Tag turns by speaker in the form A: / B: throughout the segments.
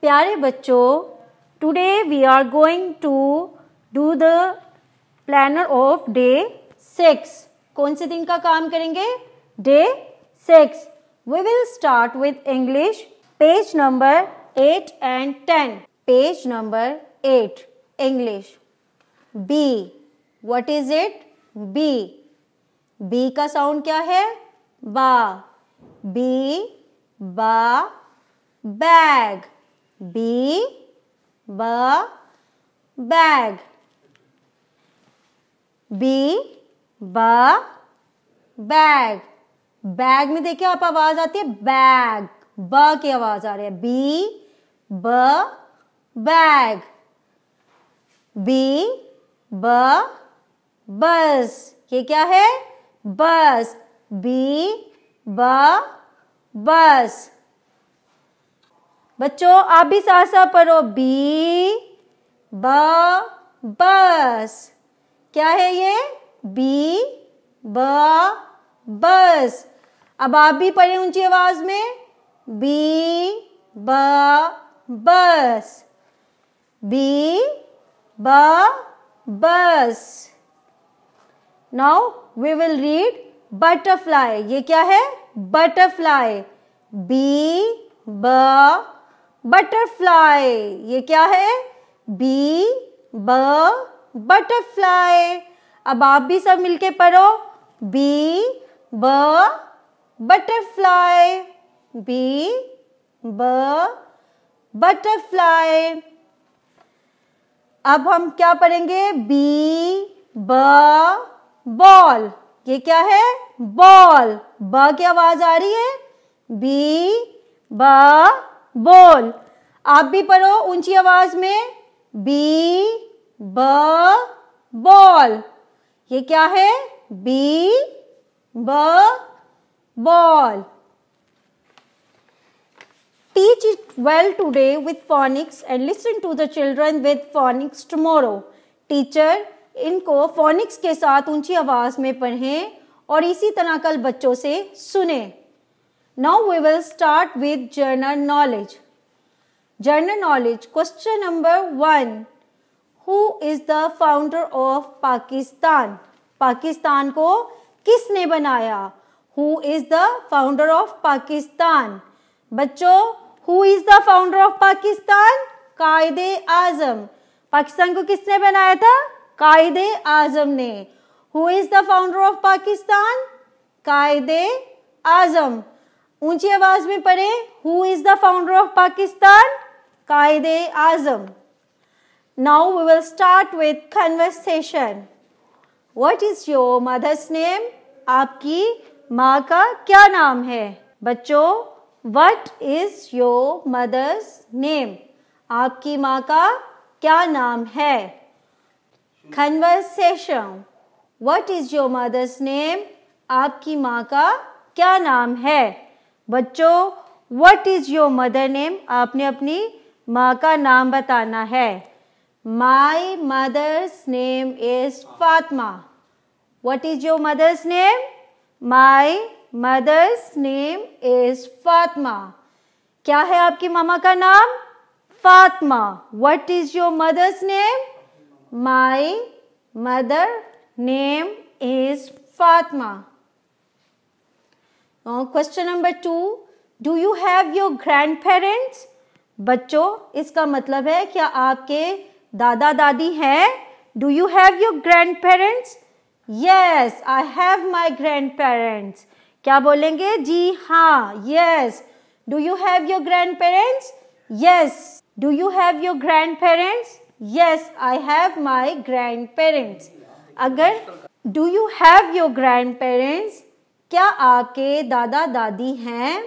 A: प्यारे बच्चों today we are going to do the planner of day six कौन से दिन का काम करेंगे day six we will start with English page number eight and ten page number eight English B what is it B B का sound क्या है ba B ba bag B ba bag B ba bag bag में देखिए आप आवाज आती है bag ब की आवाज आ रही है बी ब बैग बी ब बस ये क्या है बस बी ब बस बच्चों आप भी साथ साथ पढ़ो बी ब बस क्या है ये बी ब बस अब आप भी पढ़े ऊंची आवाज में बी ब बस बी ब bus now we will read butterfly ये क्या है बटरफ्लाई बी ब बटरफ्लाई ये क्या है बी ब बटरफ्लाई अब आप भी सब मिलके पढ़ो बी ब बटरफ्लाई बी ब बटरफ्लाई अब हम क्या पढ़ेंगे बी ब बॉल ये क्या है बॉल ब की आवाज आ रही है बी ब बॉल आप भी पढ़ो ऊंची आवाज में बी ब बॉल ये क्या है B b ball teach it well today with phonics and listen to the children with phonics tomorrow teacher इनको फोनिक्स के साथ ऊंची आवाज में पढ़ें और इसी तरह कल बच्चों से सुने Now we will start with general knowledge. General knowledge. Question number one. Who is the founder of Pakistan? Pakistan को किसने बनाया who is the founder of Pakistan बच्चों who is the founder of Pakistan Quaid-e Azam Pakistan को किसने बनाया था कायदे आजम ने who is the founder of Pakistan Quaid-e Azam ऊंची आवाज में पढ़े who is the founder of Pakistan Quaid-e Azam now we will start with conversation what is your mother's name आपकी माँ का क्या नाम है बच्चों what is your mother's name आपकी माँ का क्या नाम है conversation what is your mother's name आपकी माँ का क्या नाम है बच्चों what is your mother name आपने अपनी माँ का नाम बताना है my mother's name is Fatima what is your mother's name my mother's name is Fatima क्या है आपकी मामा का नाम Fatima what is your mother's name my mother name is Fatima question number two do you have your grandparents बच्चों इसका मतलब है क्या आपके दादा दादी हैं do you have your grandparents yes I have my grandparents क्या बोलेंगे जी हाँ yes do you have your grandparents yes do you have your grandparents yes I have my grandparents अगर do you have your grandparents क्या आपके दादा दादी हैं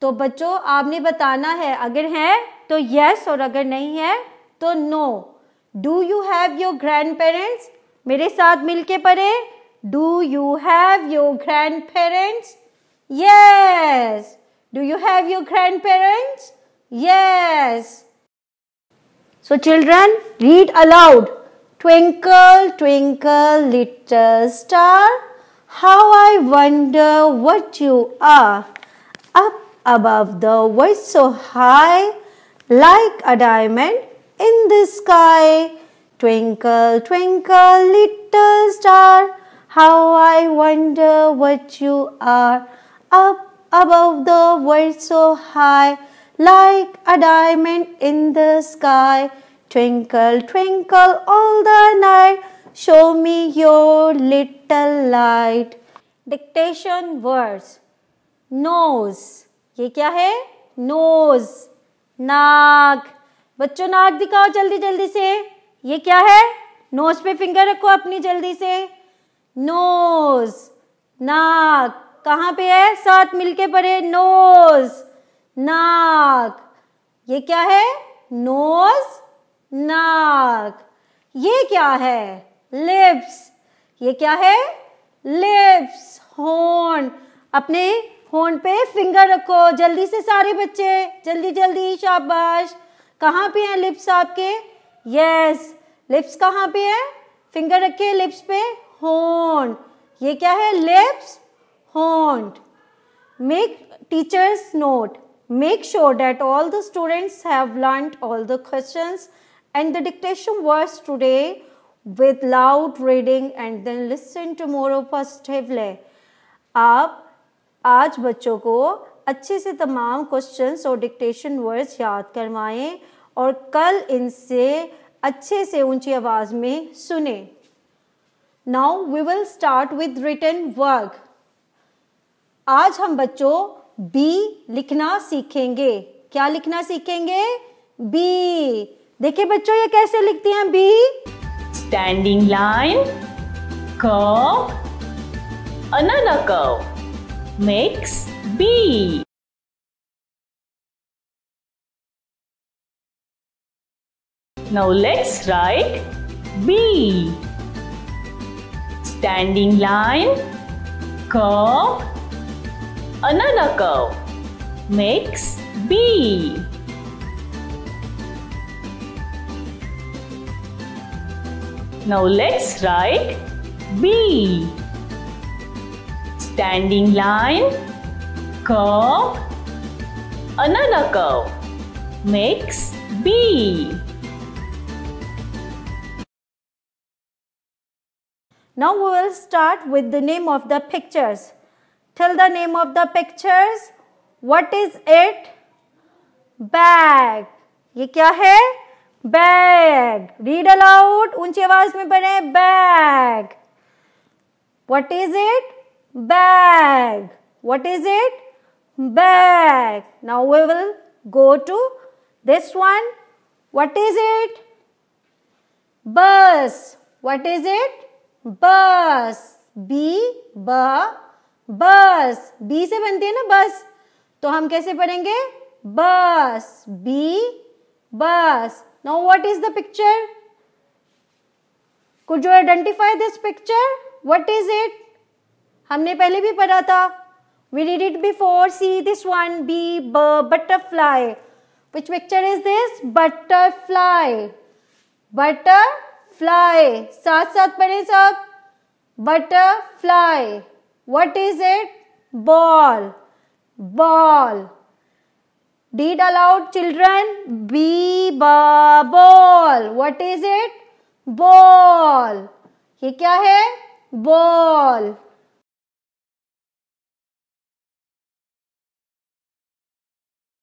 A: तो बच्चों आपने बताना है अगर है तो यस और अगर नहीं है तो no do you have your grandparents मेरे साथ मिलके पढ़े do you have your grandparents yes do you have your grandparents yes so children read aloud twinkle twinkle little star How I wonder what you are up above the world so high like a diamond in the sky. Twinkle, twinkle, little star, how I wonder what you are up above the world so high like a diamond in the sky. Twinkle, twinkle all the night, show me your little light dictation words nose ये क्या है knows नाक बच्चों नाक दिखाओ जल्दी जल्दी से ये क्या है नोज पे फिंगर रखो अपनी जल्दी से नोज नाक कहाँ पे है साथ मिलके पढ़े नोज नाक ये क्या है नोज नाक ये क्या है लिप्स ये क्या है लिप्स होन अपने होन पे फिंगर रखो जल्दी से सारे बच्चे जल्दी जल्दी शाबाश कहाँ पे हैं लिप्स आपके यस लिप्स कहाँ पे है फिंगर रखे लिप्स पे हॉर्न ये क्या है lips horn make teachers note make sure that all the students have learn all the question and the dictation words today reading and then listen tomorrow positively. आप आज बच्चों को अच्छे से तमाम क्वेश्चंस और डिक्टेशन वर्ड्स याद करवाएं और कल इनसे अच्छे से ऊंची आवाज़ में सुने now we will start with written work आज हम बच्चों बी लिखना सीखेंगे क्या लिखना सीखेंगे बी देखिए बच्चों ये कैसे लिखती हैं B standing line, curve, another curve makes B. Now let's write B. Standing line, curve, another curve makes B. Now let's write B. Standing line, curve, another curve makes B. Now we will start with the name of the pictures. Tell the name of the pictures. What is it? Bag. ये क्या है? Bag read aloud ऊंची आवाज में पढ़े bag what is it bag what is it bag now we will go to this one what is it bus what is it bus B ब bus B से बनती है ना बस तो हम कैसे पढ़ेंगे बस बी बस Now what is the picture? Could you identify this picture? What is it? हमने पहले भी पढ़ा था We did it before. See this one, B butterfly. Which picture is this? Butterfly. Butterfly. साथ साथ पढ़े सब Butterfly. What is it? Ball. Ball. Did allowed children? B b ball. What is it? Ball. ye kya hai Ball.